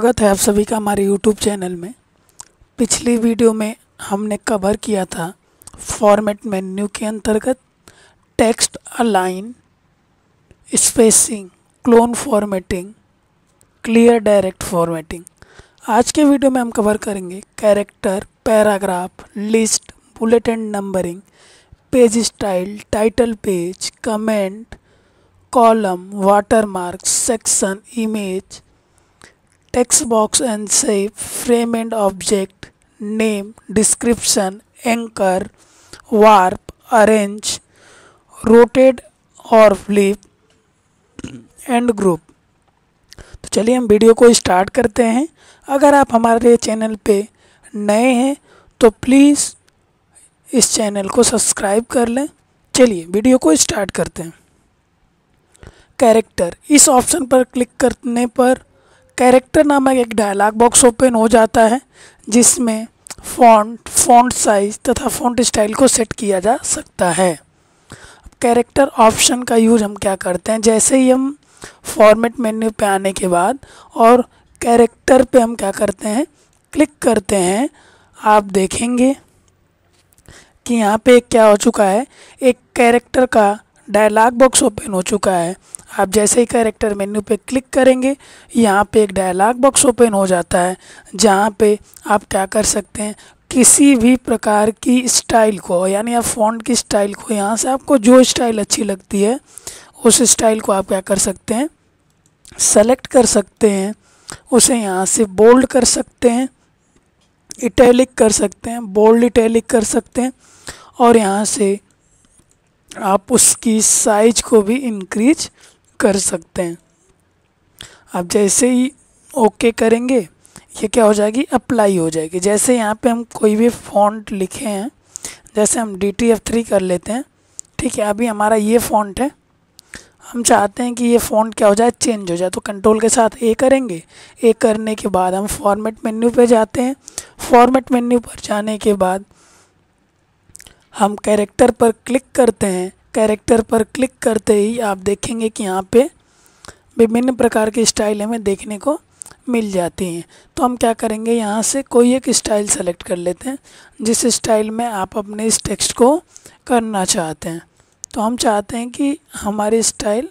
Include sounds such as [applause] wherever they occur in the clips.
स्वागत है आप सभी का हमारे YouTube चैनल में पिछली वीडियो में हमने कवर किया था फॉर्मेट मेन्यू के अंतर्गत text align spacing clone formatting clear direct formatting आज के वीडियो में हम कवर करेंगे character paragraph list bulletin numbering page style title page comment column watermark section image text box and say frame and object, name, description, anchor, warp, arrange, rotate और flip and group. तो चलिए हम video को start करते हैं अगर आप हमारे चैनल पे नए हैं तो प्लीज़ इस चैनल को सब्सक्राइब कर लें चलिए वीडियो को स्टार्ट करते हैं कैरेक्टर इस ऑप्शन पर क्लिक करने पर कैरेक्टर नामक एक डायलॉग बॉक्स ओपन हो जाता है जिसमें फॉन्ट फॉन्ट साइज तथा फॉन्ट स्टाइल को सेट किया जा सकता है कैरेक्टर ऑप्शन का यूज हम क्या करते हैं जैसे ही हम फॉर्मेट मेन्यू पे आने के बाद और कैरेक्टर पे हम क्या करते हैं क्लिक करते हैं आप देखेंगे कि यहाँ पे क्या हो चुका है एक कैरेक्टर का डायलॉग बॉक्स ओपन हो चुका है आप जैसे ही कैरेक्टर मेन्यू पे क्लिक करेंगे यहाँ पे एक डायलॉग बॉक्स ओपन हो जाता है जहाँ पे आप क्या कर सकते हैं किसी भी प्रकार की स्टाइल को यानी आप फॉन्ट की स्टाइल को यहाँ से आपको जो स्टाइल अच्छी लगती है उस स्टाइल को आप क्या कर सकते हैं सेलेक्ट कर सकते हैं उसे यहाँ से बोल्ड कर सकते हैं इटैलिक कर सकते हैं बोल्ड इटैलिक कर सकते हैं और यहाँ से आप उसकी साइज को भी इंक्रीज कर सकते हैं आप जैसे ही ओके करेंगे ये क्या हो जाएगी अप्लाई हो जाएगी जैसे यहाँ पे हम कोई भी फॉन्ट लिखे हैं जैसे हम डी टी एफ थ्री कर लेते हैं ठीक है अभी हमारा ये फॉन्ट है हम चाहते हैं कि ये फ़ॉन्ट क्या हो जाए चेंज हो जाए तो कंट्रोल के साथ ए करेंगे ए करने के बाद हम फॉर्मेट मेन्यू पे जाते हैं फॉर्मेट मेन्यू पर जाने के बाद हम कैरेक्टर पर क्लिक करते हैं कैरेक्टर पर क्लिक करते ही आप देखेंगे कि यहाँ पे विभिन्न प्रकार के स्टाइल हमें देखने को मिल जाती हैं तो हम क्या करेंगे यहाँ से कोई एक स्टाइल सेलेक्ट कर लेते हैं जिस स्टाइल में आप अपने इस टेक्स्ट को करना चाहते हैं तो हम चाहते हैं कि हमारी स्टाइल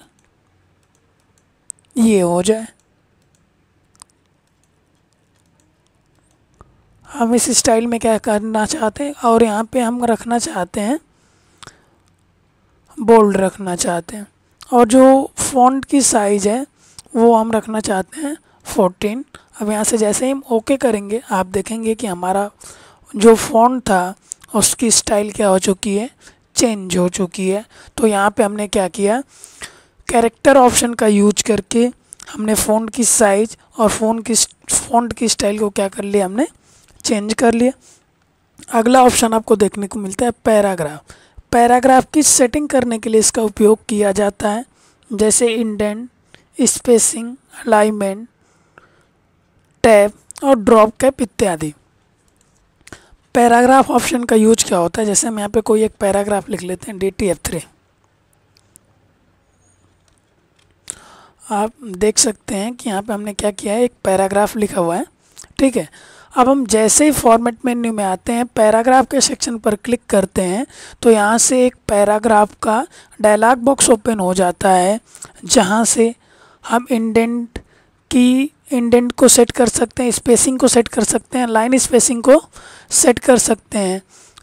ये हो जाए हम इस स्टाइल में क्या करना चाहते हैं और यहाँ पे हम रखना चाहते हैं बोल्ड रखना चाहते हैं और जो फॉन्ट की साइज़ है वो हम रखना चाहते हैं फोर्टीन अब यहाँ से जैसे ही हम ओके करेंगे आप देखेंगे कि हमारा जो फॉन्ट था उसकी स्टाइल क्या हो चुकी है चेंज हो चुकी है तो यहाँ पे हमने क्या किया कैरेक्टर ऑप्शन का यूज करके हमने फ़ोन की साइज़ और फ़ोन की फ़ोन की स्टाइल को क्या कर लिया हमने चेंज कर लिया अगला ऑप्शन आपको देखने को मिलता है पैराग्राफ पैराग्राफ की सेटिंग करने के लिए इसका उपयोग किया जाता है जैसे इंडेंट स्पेसिंग अलाइनमेंट टैब और ड्रॉप कैप इत्यादि पैराग्राफ ऑप्शन का यूज क्या होता है जैसे हम यहाँ पे कोई एक पैराग्राफ लिख लेते हैं डी टी एफ थ्री आप देख सकते हैं कि यहाँ पे हमने क्या किया है एक पैराग्राफ लिखा हुआ है ठीक है अब हम जैसे ही फॉर्मेट मेन्यू में आते हैं पैराग्राफ के सेक्शन पर क्लिक करते हैं तो यहाँ से एक पैराग्राफ का डायलॉग बॉक्स ओपन हो जाता है जहाँ से हम इंडेंट की इंडेंट को सेट कर सकते हैं स्पेसिंग को सेट कर सकते हैं लाइन स्पेसिंग को सेट कर सकते हैं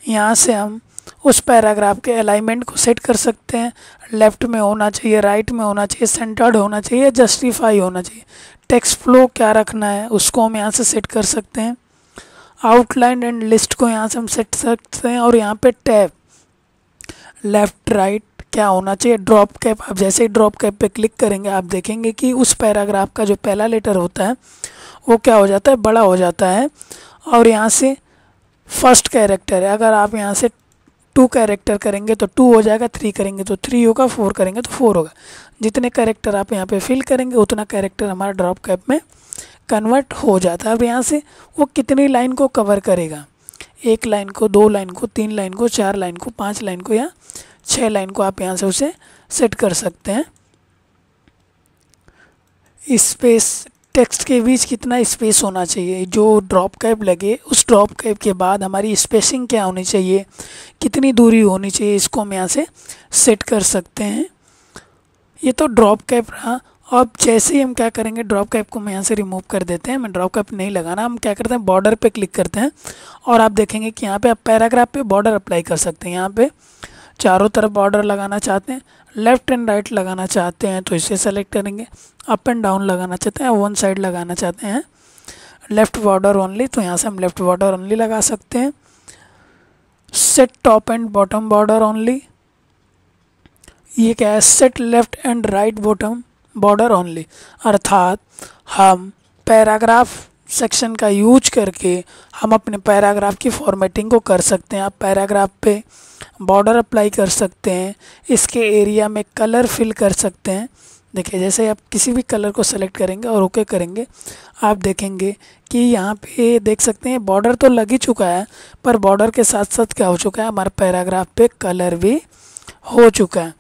यहाँ से हम उस पैराग्राफ के अलाइनमेंट को सेट कर सकते हैं लेफ़्ट में होना चाहिए राइट में होना चाहिए सेंटर्ड होना चाहिए जस्टिफाई होना चाहिए टेक्स्ट फ्लो क्या रखना है उसको हम यहाँ से सेट कर सकते हैं आउटलाइन एंड लिस्ट को यहाँ से हम सेट सकते हैं और यहाँ पे टैब लेफ़्ट राइट क्या होना चाहिए ड्रॉप कैप आप जैसे ही ड्रॉप कैप पे क्लिक करेंगे आप देखेंगे कि उस पैराग्राफ का जो पहला लेटर होता है वो क्या हो जाता है बड़ा हो जाता है और यहाँ से फर्स्ट कैरेक्टर है अगर आप यहाँ से टू कैरेक्टर करेंगे तो टू हो जाएगा थ्री करेंगे तो थ्री होगा फोर करेंगे तो फोर होगा जितने कैरेक्टर आप यहाँ पे फिल करेंगे उतना कैरेक्टर हमारा ड्रॉप कैप में कन्वर्ट हो जाता है अब यहाँ से वो कितनी लाइन को कवर करेगा एक लाइन को दो लाइन को तीन लाइन को चार लाइन को पाँच लाइन को या छः लाइन को आप यहाँ से उसे सेट कर सकते हैं स्पेस टेक्स्ट के बीच कितना स्पेस होना चाहिए जो ड्रॉप कैप लगे उस ड्रॉप कैप के बाद हमारी स्पेसिंग क्या होनी चाहिए कितनी दूरी होनी चाहिए इसको हम यहाँ से सेट कर सकते हैं ये तो ड्रॉप कैप रहा अब जैसे ही हम क्या करेंगे ड्रॉप कैप को मैं यहाँ से रिमूव कर देते हैं हमें ड्रॉप कैप नहीं लगाना हम क्या करते हैं बॉर्डर पे क्लिक करते हैं और आप देखेंगे कि यहाँ पे आप पैराग्राफ पे बॉर्डर अप्लाई कर सकते हैं यहाँ पे चारों तरफ बॉर्डर लगाना चाहते हैं लेफ्ट एंड राइट लगाना चाहते हैं तो इसे सेलेक्ट करेंगे अप एंड डाउन लगाना चाहते हैं वन साइड लगाना चाहते हैं लेफ़्ट बॉर्डर ओनली तो यहाँ से हम लेफ़्ट बॉर्डर ओनली लगा सकते हैं set top and bottom border only ये क्या है set left and right bottom border only अर्थात हम पैराग्राफ सेक्शन का यूज करके हम अपने पैराग्राफ की फॉर्मेटिंग को कर सकते हैं आप पैराग्राफ पे बॉर्डर अप्लाई कर सकते हैं इसके एरिया में कलर फिल कर सकते हैं देखिए जैसे आप किसी भी कलर को सेलेक्ट करेंगे और ओके करेंगे आप देखेंगे कि यहाँ पे देख सकते हैं बॉर्डर तो लग ही चुका है पर बॉर्डर के साथ साथ क्या हो चुका है हमारा पैराग्राफ पे कलर भी हो चुका है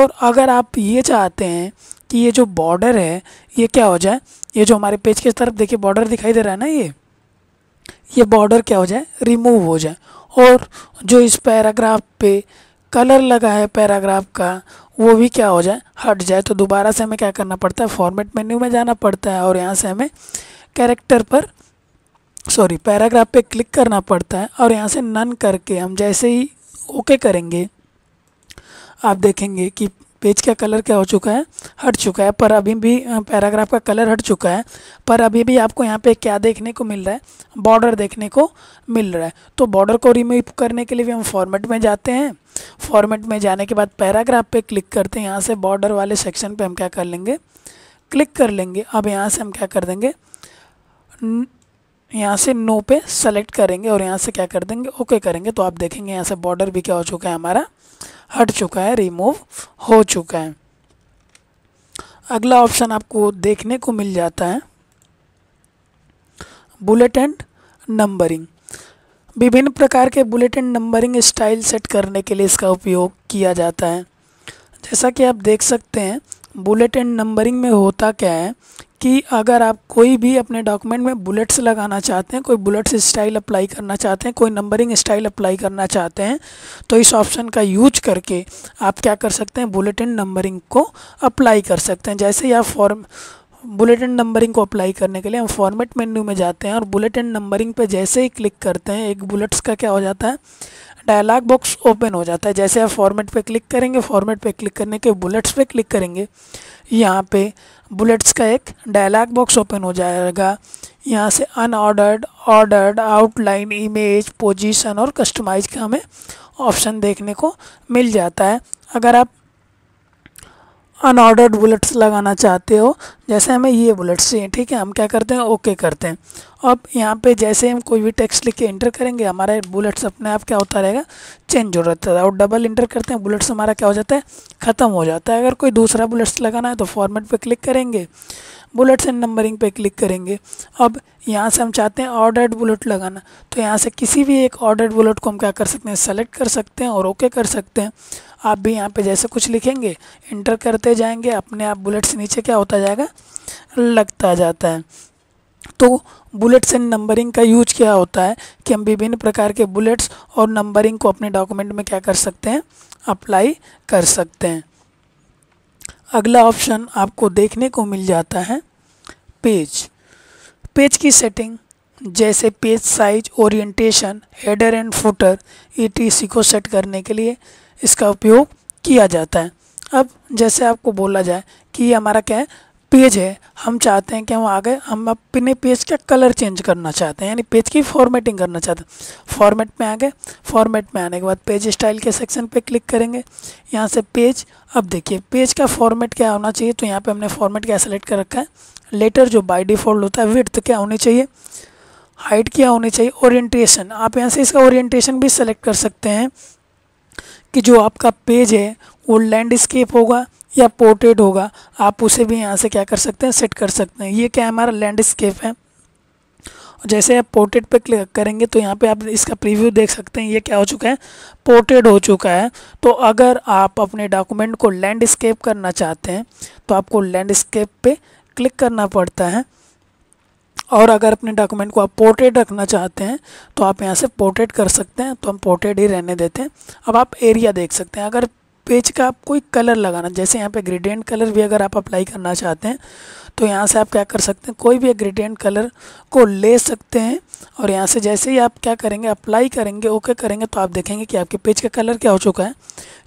और अगर आप ये चाहते हैं कि ये जो बॉर्डर है ये क्या हो जाए ये जो हमारे पेज की तरफ देखिए बॉर्डर दिखाई दे रहा है ना ये ये बॉर्डर क्या हो जाए रिमूव हो जाए और जो इस पैराग्राफ पे कलर लगा है पैराग्राफ का वो भी क्या हो जाए हट जाए तो दोबारा से हमें क्या करना पड़ता है फॉर्मेट मेन्यू में जाना पड़ता है और यहाँ से हमें कैरेक्टर पर सॉरी पैराग्राफ पे क्लिक करना पड़ता है और यहाँ से नन करके हम जैसे ही ओके करेंगे आप देखेंगे कि पेज का कलर क्या हो चुका है हट चुका है पर अभी भी पैराग्राफ का कलर हट चुका है पर अभी भी आपको यहाँ पे क्या देखने को मिल रहा है बॉर्डर देखने को मिल रहा है तो बॉर्डर को रिमूव करने के लिए भी हम फॉर्मेट में जाते हैं फॉर्मेट में जाने के बाद पैराग्राफ पे क्लिक करते हैं यहाँ से बॉर्डर वाले सेक्शन पे हम क्या कर लेंगे क्लिक कर लेंगे अब यहाँ से हम क्या कर देंगे यहाँ से नो पे सेलेक्ट करेंगे और यहाँ से क्या कर देंगे ओके करेंगे तो आप देखेंगे यहाँ से बॉर्डर भी क्या हो चुका है हमारा हट चुका है रिमूव हो चुका है अगला ऑप्शन आपको देखने को मिल जाता है बुलेट एंड नंबरिंग विभिन्न प्रकार के bullet and numbering style set करने के लिए इसका उपयोग किया जाता है जैसा कि आप देख सकते हैं बुलेट एंड नंबरिंग में होता क्या है कि अगर आप कोई भी अपने डॉक्यूमेंट में बुलेट्स लगाना चाहते हैं कोई बुलेट्स स्टाइल अप्लाई करना चाहते हैं कोई नंबरिंग स्टाइल अप्लाई करना चाहते हैं तो इस ऑप्शन का यूज करके आप क्या कर सकते हैं बुलेट एंड नंबरिंग को अप्लाई कर सकते हैं जैसे ही आप फॉर्म बुलेट एंड नंबरिंग को अप्लाई करने के लिए हम फॉर्मेट मेन्यू में जाते हैं और बुलेट एंड नंबरिंग पर जैसे ही क्लिक करते हैं एक बुलेट्स का क्या हो जाता है डायलॉग बॉक्स ओपन हो जाता है जैसे आप फॉर्मेट पे क्लिक करेंगे फॉर्मेट पे क्लिक करने के बुलेट्स पे क्लिक करेंगे यहाँ पे बुलेट्स का एक डायलॉग बॉक्स ओपन हो जाएगा यहाँ से unordered ordered outline image position और कस्टमाइज का हमें ऑप्शन देखने को मिल जाता है अगर आप अनऑर्डर्ड बुलेट्स लगाना चाहते हो जैसे हमें ये बुलेट्स चाहिए ठीक है हम क्या करते हैं ओके करते हैं अब यहाँ पे जैसे हम कोई भी टेक्स्ट लिख के इंटर करेंगे हमारे बुलेट्स अपने आप क्या होता रहेगा चेंज हो जाता है और डबल इंटर करते हैं बुलेट्स हमारा क्या हो जाता है ख़त्म हो जाता है अगर कोई दूसरा बुलेट्स लगाना है तो फॉर्मेट पर क्लिक करेंगे बुलेट्स एंड नंबरिंग पे क्लिक करेंगे अब यहाँ से हम चाहते हैं ऑर्डर्ड बुलेट लगाना तो यहाँ से किसी भी एक ऑर्डर्ड बुलेट को हम क्या कर सकते हैं सेलेक्ट कर सकते हैं और ओके okay कर सकते हैं आप भी यहाँ पे जैसे कुछ लिखेंगे इंटर करते जाएंगे अपने आप बुलेट्स नीचे क्या होता जाएगा लगता जाता है तो बुलेट्स एंड नंबरिंग का यूज क्या होता है कि हम विभिन्न प्रकार के बुलेट्स और नंबरिंग को अपने डॉक्यूमेंट में क्या कर सकते हैं अप्लाई कर सकते हैं अगला ऑप्शन आपको देखने को मिल जाता है पेज पेज की सेटिंग जैसे page size orientation header and footer ई को सेट करने के लिए इसका उपयोग किया जाता है अब जैसे आपको बोला जाए कि ये हमारा क्या है पेज है हम चाहते हैं कि हम आगे हम अपने पेज का कलर चेंज करना चाहते हैं यानी पेज की फॉर्मेटिंग करना चाहते हैं फॉर्मेट में आ गए फॉर्मेट में आने के बाद पेज स्टाइल के सेक्शन पे क्लिक करेंगे यहाँ से पेज अब देखिए पेज का फॉर्मेट क्या होना चाहिए तो यहाँ पे हमने फॉर्मेट क्या सेलेक्ट कर रखा है लेटर जो बाई डिफ़ॉल्ट होता है विथ क्या होनी चाहिए हाइट क्या होनी चाहिए ओरिएंटेशन आप यहाँ से इसका ओरिएंटेशन भी सेलेक्ट कर सकते हैं कि जो आपका पेज है वो लैंडस्केप होगा या पोर्ट्रेट होगा आप उसे भी यहाँ से क्या कर सकते हैं सेट कर सकते हैं ये क्या है हमारा लैंडस्केप है जैसे आप पोर्ट्रेट पर क्लिक करेंगे तो यहाँ पे आप इसका प्रीव्यू देख सकते हैं ये क्या हो चुका है पोर्ट्रेट हो चुका है तो अगर आप अपने डॉक्यूमेंट को लैंडस्केप करना चाहते हैं तो आपको लैंडस्केप पे क्लिक करना पड़ता है और अगर अपने डॉक्यूमेंट को आप पोर्ट्रेट रखना चाहते हैं तो आप यहाँ से पोर्ट्रेट कर सकते हैं तो हम पोर्ट्रेट ही रहने देते हैं अब आप एरिया देख सकते हैं अगर पेज का आप कोई कलर लगाना जैसे यहाँ पे ग्रेडियंट कलर भी अगर आप अप्लाई करना चाहते हैं तो यहाँ से आप क्या कर सकते हैं कोई भी ग्रेडियंट कलर को ले सकते हैं और यहाँ से जैसे ही आप क्या करेंगे अप्लाई करेंगे ओके करेंगे तो आप देखेंगे कि आपके पेज का कलर क्या हो चुका है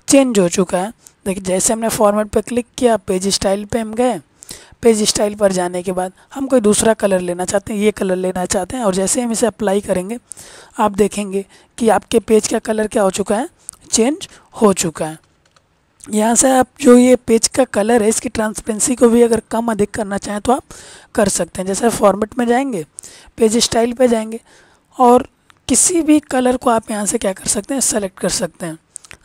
चेंज हो चुका है देखिए जैसे हमने फॉर्मेट पर क्लिक किया पेज स्टाइल पर हम गए पेज स्टाइल पर जाने के बाद हम कोई दूसरा कलर लेना चाहते हैं ये कलर लेना चाहते हैं और जैसे हम इसे अप्लाई करेंगे आप देखेंगे कि आपके पेज का कलर क्या हो चुका है चेंज हो चुका है यहाँ से आप जो ये पेज का कलर है इसकी ट्रांसपेरेंसी को भी अगर कम अधिक करना चाहें तो आप कर सकते हैं जैसे फॉर्मेट में जाएंगे पेज स्टाइल पे जाएंगे और किसी भी कलर को आप यहाँ से क्या कर सकते हैं सेलेक्ट कर सकते हैं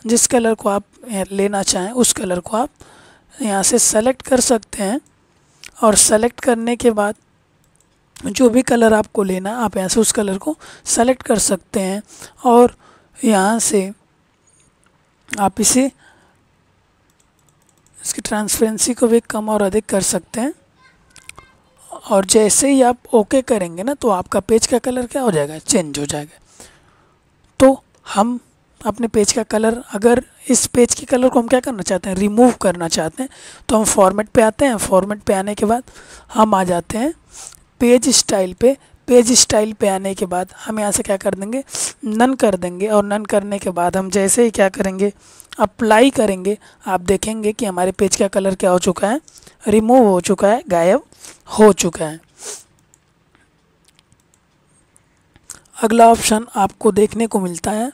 जिस कलर को आप लेना चाहें उस कलर को आप यहाँ से सेलेक्ट कर सकते हैं और सेलेक्ट करने के बाद जो भी कलर आपको लेना आप यहाँ से उस कलर को सेलेक्ट कर सकते हैं और यहाँ से आप इसे इसकी ट्रांसपेरेंसी को भी कम और अधिक कर सकते हैं और जैसे ही आप ओके करेंगे ना तो आपका पेज का कलर क्या हो जाएगा चेंज हो जाएगा तो हम अपने पेज का कलर अगर इस पेज के कलर को हम क्या करना चाहते हैं रिमूव करना चाहते हैं तो हम फॉर्मेट पे आते हैं फॉर्मेट पे आने के बाद हम आ जाते हैं पेज स्टाइल पे पेज स्टाइल पे आने के बाद हम यहाँ से क्या कर देंगे नन कर देंगे और नन करने के बाद हम जैसे ही क्या करेंगे अप्लाई करेंगे आप देखेंगे कि हमारे पेज का कलर क्या हो चुका है रिमूव हो चुका है गायब हो चुका है अगला ऑप्शन आपको देखने को मिलता है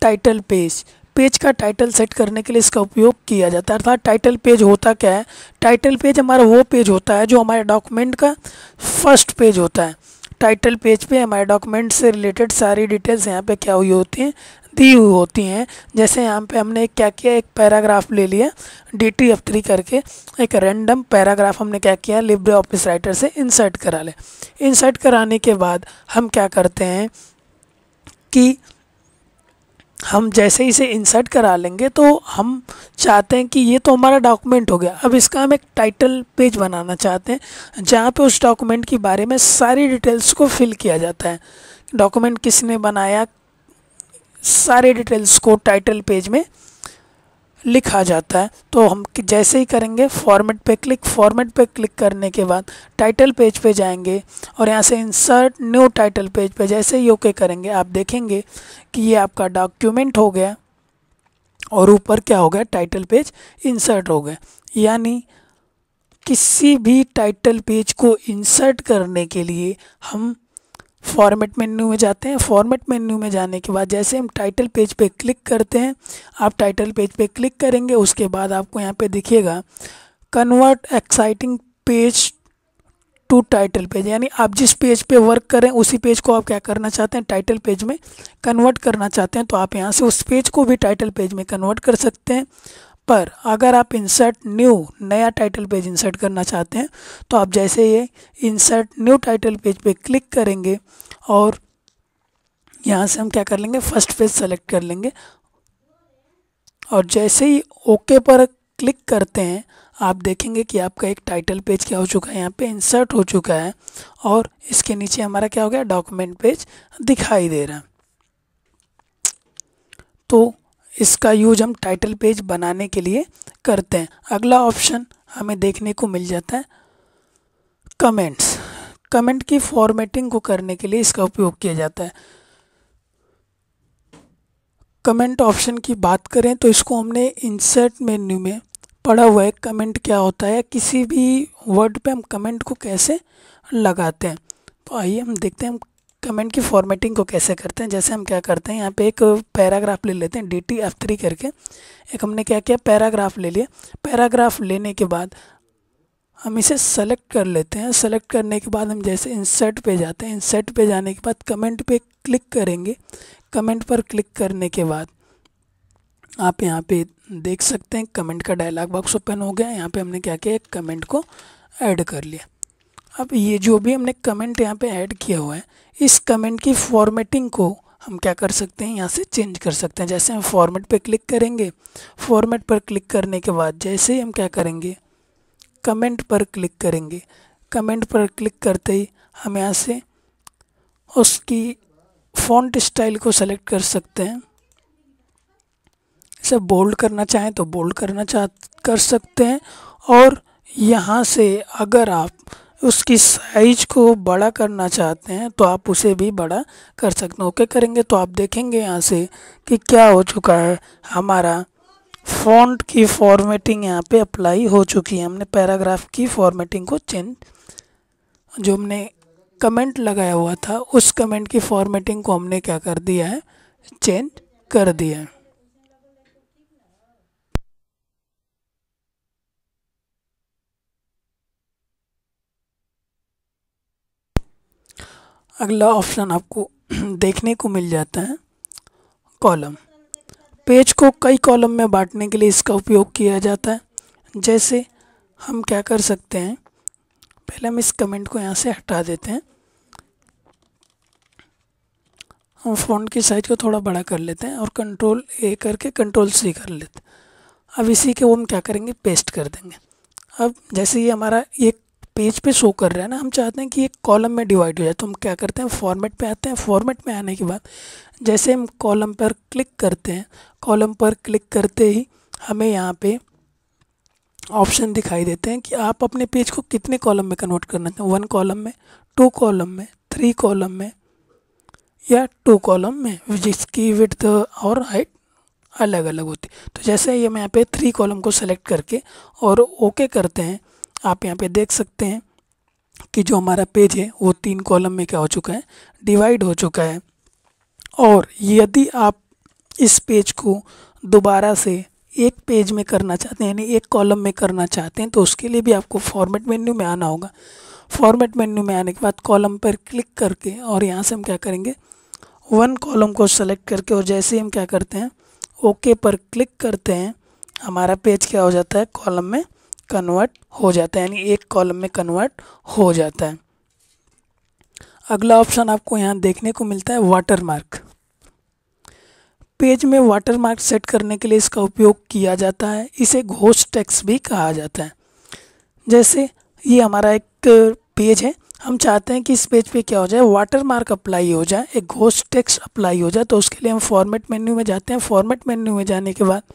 टाइटल पेज पेज का टाइटल सेट करने के लिए इसका उपयोग किया जाता है अर्थात टाइटल पेज होता क्या है टाइटल पेज हमारा वो पेज होता है जो हमारे डॉक्यूमेंट का फर्स्ट पेज होता है टाइटल पेज पे हमारे डॉक्यूमेंट से रिलेटेड सारी डिटेल्स यहाँ पे क्या हुई होती हैं दी हुई होती हैं जैसे यहाँ पे हमने क्या किया एक पैराग्राफ ले लिया डी टी एफ थ्री करके एक रैंडम पैराग्राफ हमने क्या किया लिब्रे ऑफिस राइटर से इंसर्ट करा ले इंसर्ट कराने के बाद हम क्या करते हैं कि हम जैसे इसे इंसर्ट करा लेंगे तो हम चाहते हैं कि ये तो हमारा डॉक्यूमेंट हो गया अब इसका हम एक टाइटल पेज बनाना चाहते हैं जहाँ पे उस डॉक्यूमेंट के बारे में सारी डिटेल्स को फिल किया जाता है डॉक्यूमेंट किसने बनाया सारे डिटेल्स को टाइटल पेज में लिखा जाता है तो हम जैसे ही करेंगे फॉर्मेट पे क्लिक फॉर्मेट पे क्लिक करने के बाद टाइटल पेज पे जाएंगे और यहाँ से इंसर्ट न्यू टाइटल पेज पे जैसे ही ओके करेंगे आप देखेंगे कि ये आपका डॉक्यूमेंट हो गया और ऊपर क्या हो गया टाइटल पेज इंसर्ट हो गया यानी किसी भी टाइटल पेज को इंसर्ट करने के लिए हम फॉर्मेट मेन्यू में जाते हैं फॉर्मेट मेन्यू में जाने के बाद जैसे हम टाइटल पेज पे क्लिक करते हैं आप टाइटल पेज पे क्लिक करेंगे उसके बाद आपको यहाँ पे दिखेगा convert exciting page to title page यानी आप जिस पेज पे वर्क करें उसी पेज को आप क्या करना चाहते हैं टाइटल पेज में कन्वर्ट करना चाहते हैं तो आप यहाँ से उस पेज को भी टाइटल पेज में कन्वर्ट कर सकते हैं पर अगर आप इंसर्ट न्यू नया टाइटल पेज इंसर्ट करना चाहते हैं तो आप जैसे ये इंसर्ट न्यू टाइटल पेज पे क्लिक करेंगे और यहाँ से हम क्या कर लेंगे फर्स्ट पेज सेलेक्ट कर लेंगे और जैसे ही ओके पर क्लिक करते हैं आप देखेंगे कि आपका एक टाइटल पेज क्या हो चुका है यहाँ पे इंसर्ट हो चुका है और इसके नीचे हमारा क्या हो गया डॉक्यूमेंट पेज दिखाई दे रहा है तो इसका यूज हम टाइटल पेज बनाने के लिए करते हैं अगला ऑप्शन हमें देखने को मिल जाता है कमेंट्स कमेंट की फॉर्मेटिंग को करने के लिए इसका उपयोग किया जाता है कमेंट ऑप्शन की बात करें तो इसको हमने इंसर्ट मेन्यू में पढ़ा हुआ है कमेंट क्या होता है किसी भी वर्ड पे हम कमेंट को कैसे लगाते हैं तो आइए हम देखते हैं हम कमेंट की फॉर्मेटिंग को कैसे करते हैं जैसे हम क्या करते हैं यहाँ पे एक पैराग्राफ ले लेते हैं डी टी एफ थ्री करके एक हमने क्या किया पैराग्राफ ले लिया पैराग्राफ लेने के बाद हम इसे सेलेक्ट कर लेते हैं सेलेक्ट करने के बाद हम जैसे इंसर्ट पे जाते हैं इंसर्ट पे जाने के बाद कमेंट पे क्लिक करेंगे कमेंट पर क्लिक करने के बाद आप यहाँ पे देख सकते हैं कमेंट का डायलॉग बॉक्स ओपन हो गया यहाँ पे हमने क्या किया कमेंट को ऐड कर लिया अब ये जो भी हमने कमेंट यहाँ पे ऐड किया हुआ है इस कमेंट की फॉर्मेटिंग को हम क्या कर सकते हैं यहाँ से चेंज कर सकते हैं जैसे हम फॉर्मेट पे क्लिक करेंगे फॉर्मेट पर क्लिक करने के बाद जैसे ही हम क्या करेंगे कमेंट पर क्लिक करेंगे कमेंट पर क्लिक करते ही हम यहाँ से उसकी फ़ॉन्ट स्टाइल को सेलेक्ट कर सकते हैं इसे बोल्ड करना चाहें तो बोल्ड करना चाह कर सकते हैं और यहाँ से अगर आप उसकी साइज को बड़ा करना चाहते हैं तो आप उसे भी बड़ा कर सकते हैं ओके करेंगे तो आप देखेंगे यहाँ से कि क्या हो चुका है हमारा फॉन्ट की फॉर्मेटिंग यहाँ पे अप्लाई हो चुकी है हमने पैराग्राफ की फॉर्मेटिंग को चेंज जो हमने कमेंट लगाया हुआ था उस कमेंट की फॉर्मेटिंग को हमने क्या कर दिया है चेंज कर दिया है अगला ऑप्शन आपको [clears throat] देखने को मिल जाता है कॉलम पेज को कई कॉलम में बांटने के लिए इसका उपयोग किया जाता है जैसे हम क्या कर सकते हैं पहले हम इस कमेंट को यहाँ से हटा देते हैं हम फोन की साइज़ को थोड़ा बड़ा कर लेते हैं और कंट्रोल ए करके कंट्रोल सी कर लेते हैं अब इसी के वो हम क्या करेंगे पेस्ट कर देंगे अब जैसे ये हमारा ये पेज पे शो कर रहा है ना हम चाहते हैं कि एक कॉलम में डिवाइड हो जाए तो हम क्या करते हैं फॉर्मेट पे आते हैं फॉर्मेट में आने के बाद जैसे हम कॉलम पर क्लिक करते हैं कॉलम पर क्लिक करते ही हमें यहाँ पे ऑप्शन दिखाई देते हैं कि आप अपने पेज को कितने कॉलम में कन्वर्ट करना चाहते हैं वन कॉलम में टू कॉलम में थ्री कॉलम में या टू कॉलम में जिसकी विथ और हाइट अलग अलग होती तो जैसे ये मैं यहाँ पे थ्री कॉलम को सेलेक्ट करके और ओके करते हैं आप यहाँ पे देख सकते हैं कि जो हमारा पेज है वो तीन कॉलम में क्या हो चुका है डिवाइड हो चुका है और यदि आप इस पेज को दोबारा से एक पेज में करना चाहते हैं यानी एक कॉलम में करना चाहते हैं तो उसके लिए भी आपको फॉर्मेट मेन्यू में आना होगा फॉर्मेट मेन्यू में आने के बाद कॉलम पर क्लिक करके और यहाँ से हम क्या करेंगे वन कॉलम को सेलेक्ट करके और जैसे ही हम क्या करते हैं ओके पर क्लिक करते हैं हमारा पेज क्या हो जाता है कॉलम में कन्वर्ट हो जाता है यानी एक कॉलम में कन्वर्ट हो जाता है अगला ऑप्शन आपको यहाँ देखने को मिलता है वाटरमार्क पेज में वाटरमार्क सेट करने के लिए इसका उपयोग किया जाता है इसे घोष टैक्स भी कहा जाता है जैसे ये हमारा एक पेज है हम चाहते हैं कि इस पेज पे क्या हो जाए वाटरमार्क अप्लाई हो जाए एक घोष टैक्स अप्लाई हो जाए तो उसके लिए हम फॉर्मेट मेन्यू में जाते हैं फॉर्मेट मेन्यू में जाने के बाद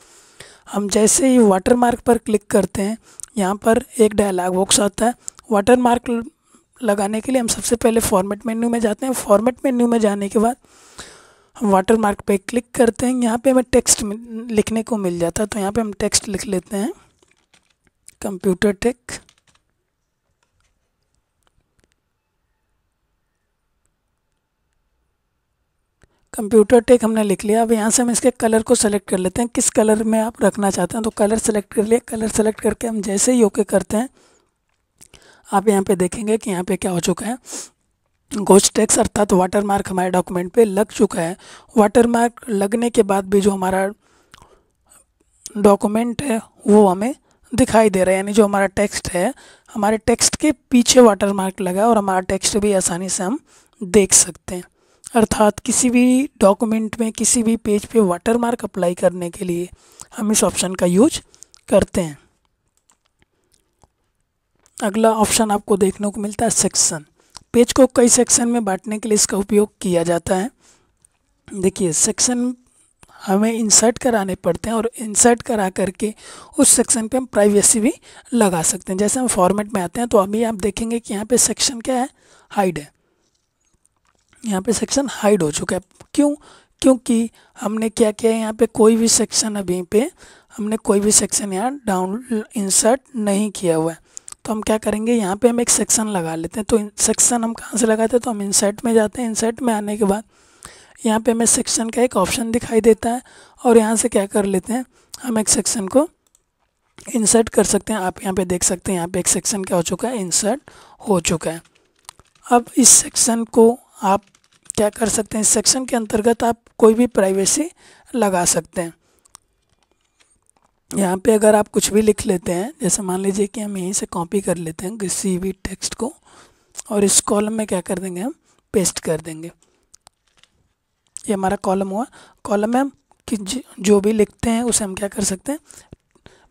हम जैसे ही वाटरमार्क पर क्लिक करते हैं यहाँ पर एक डायलाग बॉक्स आता है वाटर मार्क लगाने के लिए हम सबसे पहले फॉर्मेट मेन्यू में जाते हैं फॉर्मेट मेन्यू में जाने के बाद हम वाटर मार्क पर क्लिक करते हैं यहाँ पे हमें टेक्स्ट लिखने को मिल जाता है तो यहाँ पे हम टेक्स्ट लिख लेते हैं कंप्यूटर टेक कंप्यूटर टेक हमने लिख लिया अब यहाँ से हम इसके कलर को सेलेक्ट कर लेते हैं किस कलर में आप रखना चाहते हैं तो कलर सेलेक्ट कर लिया कलर सेलेक्ट करके हम जैसे ही ओके करते हैं आप यहाँ पे देखेंगे कि यहाँ पे क्या हो चुका है गोस्ट टैक्स अर्थात वाटरमार्क हमारे डॉक्यूमेंट पे लग चुका है वाटरमार्क लगने के बाद भी जो हमारा डॉक्यूमेंट है वो हमें दिखाई दे रहा है यानी जो हमारा टेक्स्ट है हमारे टेक्स्ट के पीछे वाटरमार्क लगा है और हमारा टेक्स्ट भी आसानी से हम देख सकते हैं अर्थात किसी भी डॉक्यूमेंट में किसी भी पेज पे वाटरमार्क अप्लाई करने के लिए हम इस ऑप्शन का यूज करते हैं अगला ऑप्शन आपको देखने को मिलता है सेक्शन पेज को कई सेक्शन में बांटने के लिए इसका उपयोग किया जाता है देखिए सेक्शन हमें इंसर्ट कराने पड़ते हैं और इंसर्ट करा करके उस सेक्शन पे हम प्राइवेसी भी लगा सकते हैं जैसे हम फॉर्मेट में आते हैं तो अभी आप देखेंगे कि यहाँ पे सेक्शन क्या है हाइड है यहाँ पे सेक्शन हाइड हो चुका है क्यों क्योंकि हमने क्या किया है यहाँ पे कोई भी सेक्शन अभी पे हमने कोई भी सेक्शन यहाँ डाउन इंसर्ट नहीं किया हुआ है तो हम क्या करेंगे यहाँ पे हम एक सेक्शन लगा लेते हैं तो सेक्शन हम कहाँ से लगाते हैं तो हम इंसर्ट में जाते हैं इंसर्ट में आने के बाद यहाँ पे हमें सेक्शन का एक ऑप्शन दिखाई देता है और यहाँ से क्या कर लेते हैं हम एक सेक्शन को इंसर्ट कर सकते हैं आप यहाँ पे देख सकते हैं यहाँ पे एक सेक्शन क्या हो चुका है इंसर्ट हो चुका है अब इस सेक्शन को आप क्या कर सकते हैं इस सेक्शन के अंतर्गत आप कोई भी प्राइवेसी लगा सकते हैं यहाँ पे अगर आप कुछ भी लिख लेते हैं जैसे मान लीजिए कि हम यहीं से कॉपी कर लेते हैं किसी भी टेक्स्ट को और इस कॉलम में क्या कर देंगे हम पेस्ट कर देंगे ये हमारा कॉलम हुआ कॉलम में हम कि जो भी लिखते हैं उसे हम क्या कर सकते हैं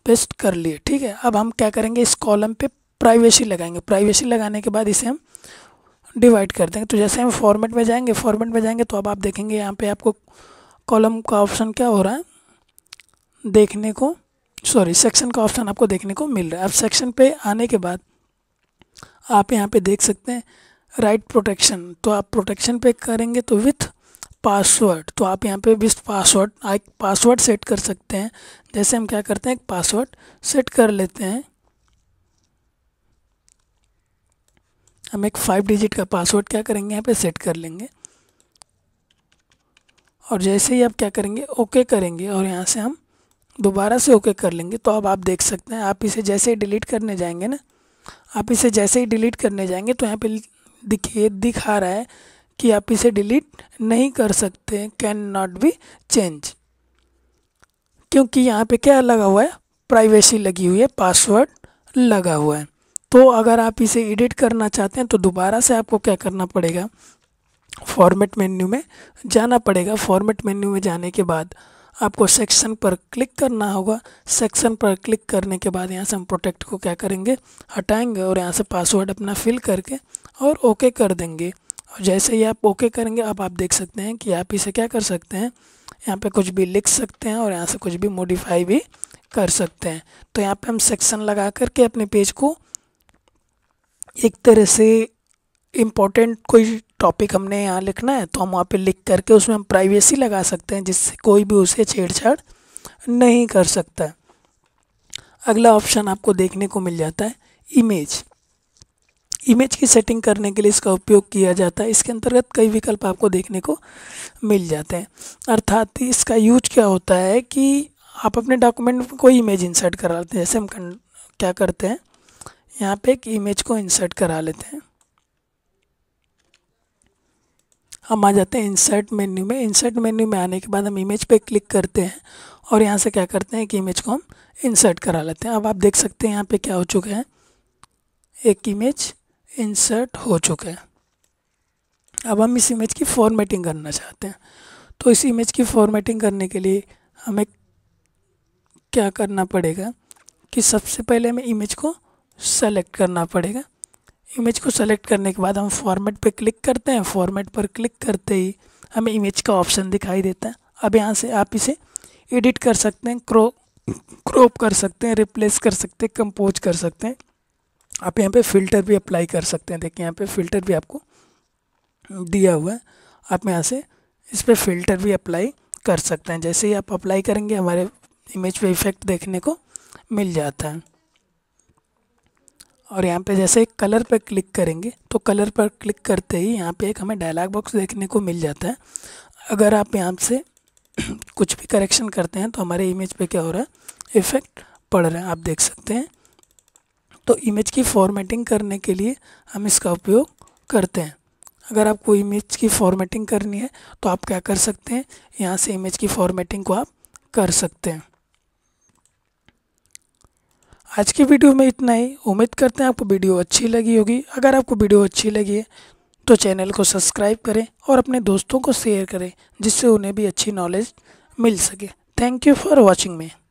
पेस्ट कर लिए ठीक है अब हम क्या करेंगे इस कॉलम पे प्राइवेसी लगाएंगे प्राइवेसी लगाने के बाद इसे हम डिवाइड कर देंगे तो जैसे हम फॉर्मेट में जाएंगे फॉर्मेट में जाएंगे तो अब आप देखेंगे यहाँ पे आपको कॉलम का ऑप्शन क्या हो रहा है देखने को सॉरी सेक्शन का ऑप्शन आपको देखने को मिल रहा है अब सेक्शन पे आने के बाद आप यहाँ पे देख सकते हैं राइट प्रोटेक्शन तो आप प्रोटेक्शन पे करेंगे तो विथ पासवर्ड तो आप यहाँ पे विथ पासवर्ड एक पासवर्ड सेट कर सकते हैं जैसे हम क्या करते हैं एक पासवर्ड सेट कर लेते हैं हम एक फाइव डिजिट का पासवर्ड क्या करेंगे यहाँ पे सेट कर लेंगे और जैसे ही आप क्या करेंगे ओके करेंगे और यहाँ से हम दोबारा से ओके कर लेंगे तो अब आप देख सकते हैं आप इसे जैसे ही डिलीट करने जाएंगे ना आप इसे जैसे ही डिलीट करने जाएंगे तो यहाँ पे दिखिए दिखा रहा है कि आप इसे डिलीट नहीं कर सकते कैन नॉट बी चेंज क्योंकि यहाँ पे क्या लगा हुआ है प्राइवेसी लगी हुई है पासवर्ड लगा हुआ है तो अगर आप इसे एडिट करना चाहते हैं तो दोबारा से आपको क्या करना पड़ेगा फॉर्मेट मेन्यू में जाना पड़ेगा फॉर्मेट मेन्यू में जाने के बाद आपको सेक्शन पर क्लिक करना होगा सेक्शन पर क्लिक करने के बाद यहाँ से हम प्रोटेक्ट को क्या करेंगे हटाएंगे और यहाँ से पासवर्ड अपना फिल करके और ओके कर देंगे और जैसे ही आप ओके करेंगे अब आप देख सकते हैं कि आप इसे क्या कर सकते हैं यहाँ पे कुछ भी लिख सकते हैं और यहाँ से कुछ भी मॉडिफाई भी कर सकते हैं तो यहाँ पर हम सेक्शन लगा करके अपने पेज को एक तरह से इम्पोर्टेंट कोई टॉपिक हमने यहाँ लिखना है तो हम वहाँ पे लिख करके उसमें हम प्राइवेसी लगा सकते हैं जिससे कोई भी उसे छेड़छाड़ नहीं कर सकता अगला ऑप्शन आपको देखने को मिल जाता है इमेज इमेज की सेटिंग करने के लिए इसका उपयोग किया जाता है इसके अंतर्गत कई विकल्प आपको देखने को मिल जाते हैं अर्थात इसका यूज क्या होता है कि आप अपने डॉक्यूमेंट में कोई इमेज इंसर्ट करा लेते हैं जैसे हम क्या करते हैं यहाँ पे एक इमेज को इंसर्ट करा लेते हैं हम आ जाते हैं इंसर्ट मेन्यू में इंसर्ट मेन्यू में आने के बाद हम इमेज पे क्लिक करते हैं और यहाँ से क्या करते हैं कि इमेज को हम इंसर्ट करा लेते हैं अब आप देख सकते हैं यहाँ पे क्या हो चुका है एक इमेज इंसर्ट हो चुका है अब हम इस इमेज की फॉर्मेटिंग करना चाहते हैं तो इस इमेज की फॉर्मेटिंग करने के लिए हमें क्या करना पड़ेगा कि सबसे पहले हमें इमेज को सेलेक्ट करना पड़ेगा इमेज को सेलेक्ट करने के बाद हम फॉर्मेट पर क्लिक करते हैं फॉर्मेट पर क्लिक करते ही हमें इमेज का ऑप्शन दिखाई देता है अब यहाँ से आप इसे एडिट कर सकते हैं क्रो क्रॉप कर सकते हैं रिप्लेस कर सकते हैं कंपोज कर सकते हैं आप यहाँ पे फ़िल्टर भी अप्लाई कर सकते हैं देखिए यहाँ पे फ़िल्टर भी आपको दिया हुआ है आप यहाँ से इस पर फ़िल्टर भी अप्लाई कर सकते हैं जैसे ही आप अप्लाई करेंगे हमारे इमेज पे इफ़ेक्ट देखने को मिल जाता है और यहाँ पे जैसे कलर पर क्लिक करेंगे तो कलर पर क्लिक करते ही यहाँ पे एक हमें डायलॉग बॉक्स देखने को मिल जाता है अगर आप यहाँ से [clears throat] कुछ भी करेक्शन करते हैं तो हमारे इमेज पे क्या हो रहा है इफ़ेक्ट पड़ रहा है आप देख सकते हैं तो इमेज की फॉर्मेटिंग करने के लिए हम इसका उपयोग करते हैं अगर आपको इमेज की फॉर्मेटिंग करनी है तो आप क्या कर सकते हैं यहाँ से इमेज की फॉर्मेटिंग को आप कर सकते हैं आज की वीडियो में इतना ही उम्मीद करते हैं आपको वीडियो अच्छी लगी होगी अगर आपको वीडियो अच्छी लगी है तो चैनल को सब्सक्राइब करें और अपने दोस्तों को शेयर करें जिससे उन्हें भी अच्छी नॉलेज मिल सके thank you for watching me